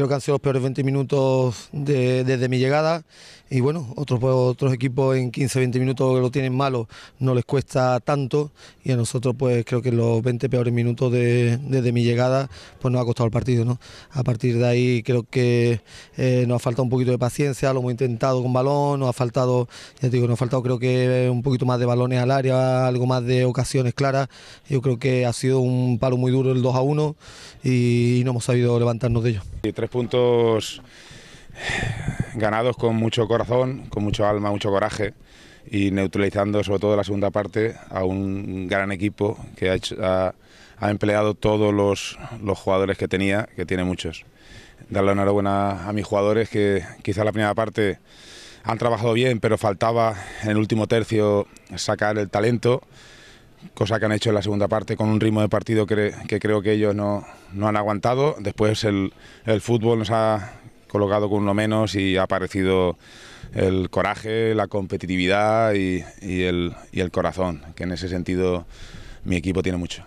creo que han sido los peores 20 minutos desde mi llegada y bueno, otros, otros equipos en 15-20 minutos que lo tienen malo no les cuesta tanto y a nosotros pues creo que los 20 peores minutos desde mi llegada pues nos ha costado el partido. ¿no? A partir de ahí creo que eh, nos ha faltado un poquito de paciencia, lo hemos intentado con balón, nos ha faltado, ya te digo, nos ha faltado creo que un poquito más de balones al área, algo más de ocasiones claras. Yo creo que ha sido un palo muy duro el 2 a 1 y, no hemos sabido levantarnos de ello puntos ganados con mucho corazón, con mucho alma, mucho coraje y neutralizando sobre todo la segunda parte a un gran equipo que ha, empleado todos los, los, jugadores que tenía, que tiene muchos. Darle la enhorabuena a mis jugadores que quizá la primera parte han trabajado bien, pero faltaba en el último tercio sacar el talento cosa que han hecho en la segunda parte con un ritmo de partido que, creo que ellos no, han aguantado. Después el, el, fútbol nos ha colocado con uno menos y ha aparecido el coraje, la competitividad y el corazón, que en ese sentido mi equipo tiene mucho.